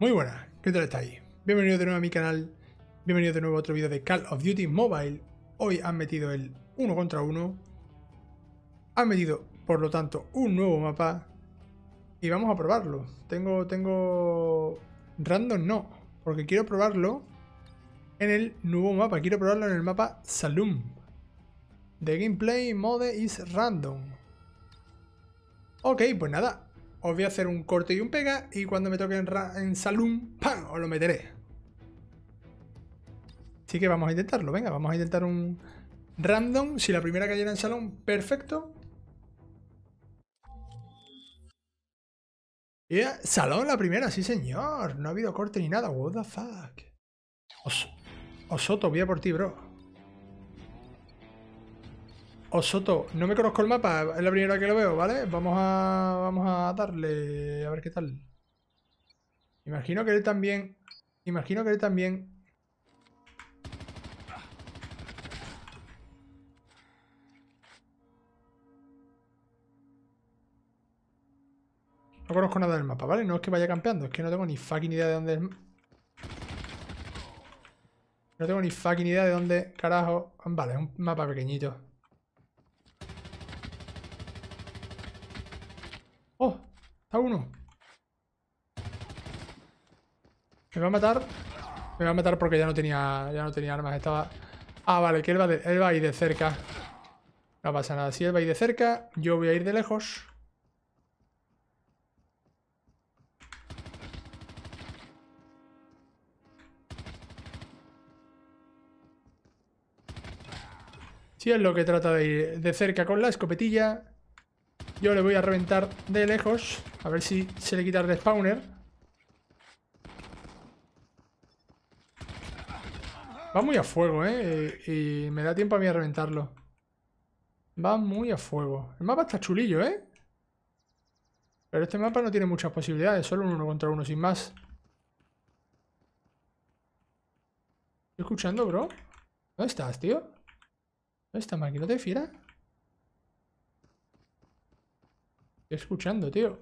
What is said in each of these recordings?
Muy buenas, ¿qué tal estáis? Bienvenidos de nuevo a mi canal, bienvenidos de nuevo a otro vídeo de Call of Duty Mobile. Hoy han metido el 1 contra 1, han metido por lo tanto un nuevo mapa y vamos a probarlo. Tengo, tengo... Random no, porque quiero probarlo en el nuevo mapa, quiero probarlo en el mapa Saloon The gameplay mode is random. Ok, pues nada, os voy a hacer un corte y un pega y cuando me toque en, salón, ¡pam! Os lo meteré. Así que vamos a intentarlo, venga, vamos a intentar un random. Si la primera cayera en Salón, perfecto. salón la primera, sí señor. No ha habido corte ni nada. What the fuck. Os, Osoto, voy a por ti, bro. Osoto, no me conozco el mapa, es la primera que lo veo, ¿vale? Vamos a, vamos a darle, a ver qué tal. Imagino que él también, imagino que él también... No conozco nada del mapa, ¿vale? No es que vaya campeando, es que no tengo ni fucking idea de dónde... No tengo ni fucking idea de dónde, carajo... Vale, es un mapa pequeñito. Está uno. Me va a matar. Me va a matar porque ya no tenía, ya no tenía armas. Estaba... Ah, vale, que él va, él va a ir de cerca. No pasa nada. Si él va a ir de cerca, yo voy a ir de lejos. Si es lo que trata de ir de cerca con la escopetilla, yo le voy a reventar de lejos. A ver si se le quita el respawner. Va muy a fuego, ¿eh? Y, me da tiempo a mí a reventarlo. Va muy a fuego. El mapa está chulillo, ¿eh? Pero este mapa no tiene muchas posibilidades. Solo uno contra uno, sin más. ¿Estoy escuchando, bro? ¿Dónde estás, tío? ¿Dónde estás, no de fiera? Estoy escuchando, tío.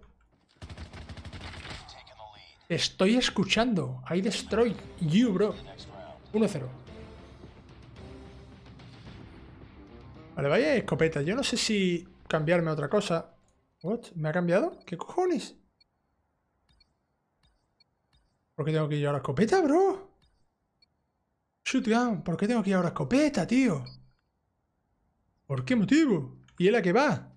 Estoy escuchando. I destroy you, bro. 1-0. Vale, vaya escopeta. Yo no sé si cambiarme a otra cosa. What? ¿Me ha cambiado? ¿Qué cojones? ¿Por qué tengo que ir ahora escopeta, bro? Shoot down. ¿Por qué tengo que ir ahora a escopeta, tío? ¿Por qué motivo? ¿Y él a que va?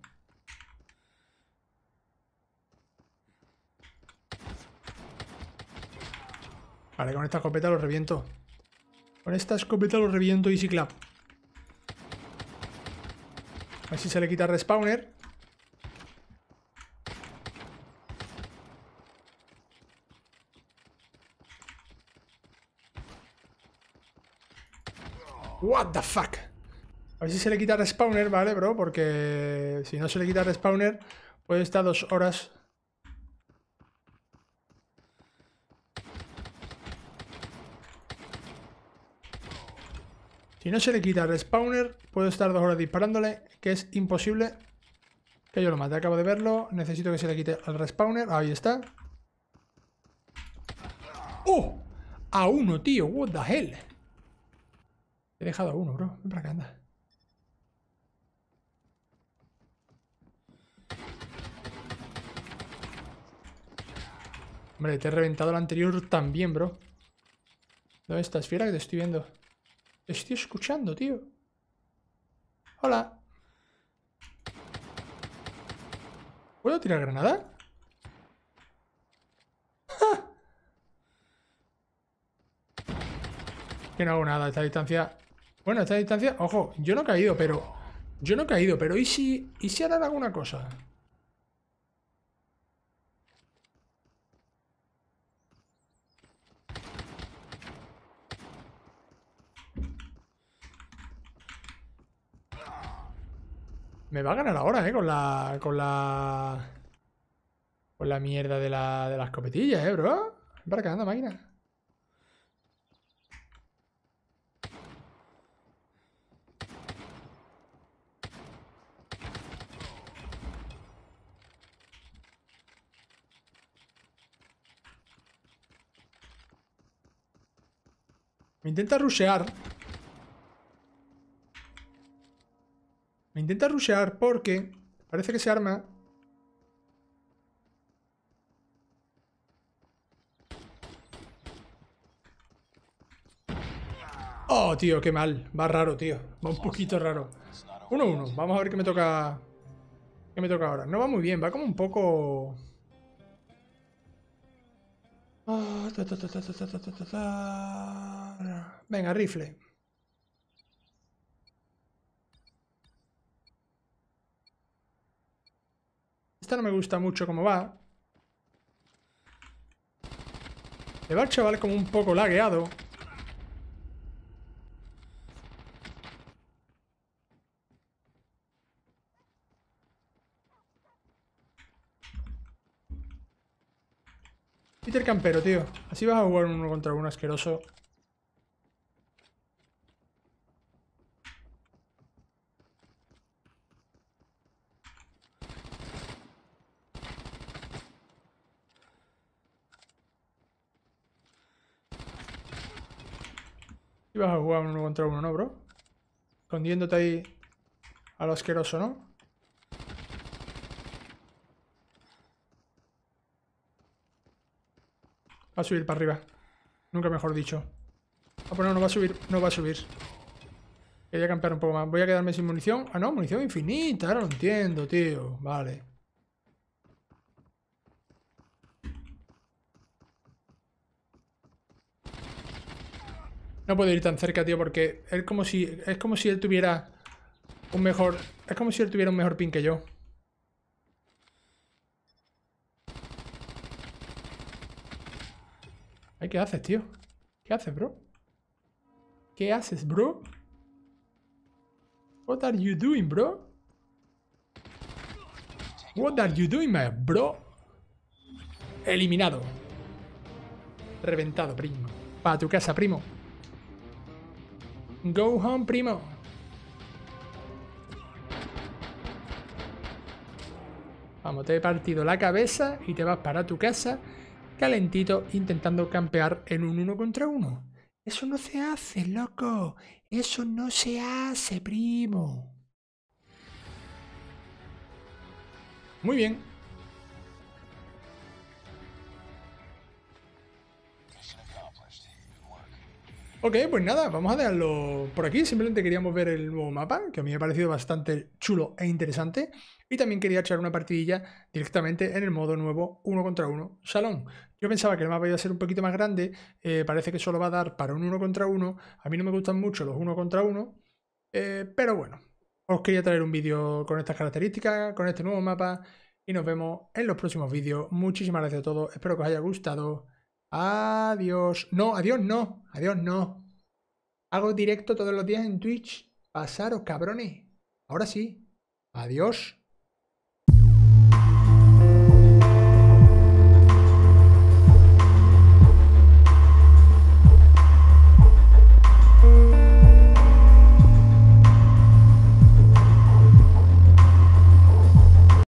Vale, con esta escopeta lo reviento. Con esta escopeta lo reviento y Clap. A ver si se le quita respawner. What the fuck? A ver si se le quita respawner, ¿vale, bro? Porque si no se le quita respawner, puede estar dos horas Si no se le quita el respawner, puedo estar dos horas disparándole, que es imposible que yo lo mate. Acabo de verlo. Necesito que se le quite el respawner. Ahí está. ¡Oh! A uno, tío. What the hell. He dejado a uno, bro. Ven para acá, anda. Hombre, te he reventado el anterior también, bro. ¿Dónde estás, fiera? que te estoy viendo? estoy escuchando, tío. Hola. ¿Puedo tirar granada? ¡Ja! Que no hago nada a esta distancia. Bueno, a esta distancia... Ojo, yo no he caído, pero... Yo no he caído, pero ¿y si, ¿y si harán alguna cosa? Me va a ganar ahora, ¿eh? Con la... Con la... Con la mierda de, la, de las copetillas, ¿eh, bro? para que anda, máquina. Me intenta rushear Me intenta rushear porque parece que se arma. Oh, tío, qué mal. Va raro, tío. Va un poquito raro. 1-1. Uno, uno. Vamos a ver qué me toca... ¿Qué me toca ahora? No va muy bien. Va como un poco... Venga, rifle. Esta no me gusta mucho cómo va. Le va el chaval como un poco lagueado. Peter Campero, tío. Así vas a jugar uno contra uno asqueroso. Y vas a jugar uno contra uno, ¿no, bro? Escondiéndote ahí a lo asqueroso, ¿no? Va a subir para arriba. Nunca mejor dicho. Ah, pues no, no va a subir, no va a subir. Quería campear un poco más. Voy a quedarme sin munición. Ah, no, munición infinita. Ahora lo entiendo, tío. Vale. No puedo ir tan cerca, tío, porque como si, es como si él tuviera un mejor... Es como si él tuviera un mejor pin que yo. ¿qué haces, tío? ¿Qué haces, bro? ¿Qué haces, bro? What are you doing, bro? What are you doing, my bro? Eliminado. Reventado, primo. Para tu casa, primo. Go home, primo. Vamos, te he partido la cabeza y te vas para tu casa calentito intentando campear en un uno contra uno. Eso no se hace, loco. Eso no se hace, primo. Muy bien, Ok, pues nada, vamos a dejarlo por aquí. Simplemente queríamos ver el nuevo mapa, que a mí me ha parecido bastante chulo e interesante. Y también quería echar una partidilla directamente en el modo nuevo 1 contra 1 Salón. Yo pensaba que el mapa iba a ser un poquito más grande. Eh, parece que solo va a dar para un 1 contra 1. A mí no me gustan mucho los 1 contra 1. Eh, pero bueno, os quería traer un vídeo con estas características, con este nuevo mapa. Y nos vemos en los próximos vídeos. Muchísimas gracias a todos. Espero que os haya gustado. Adiós. No, adiós no. Adiós no. Hago directo todos los días en Twitch. Pasaros, cabrones. Ahora sí. Adiós.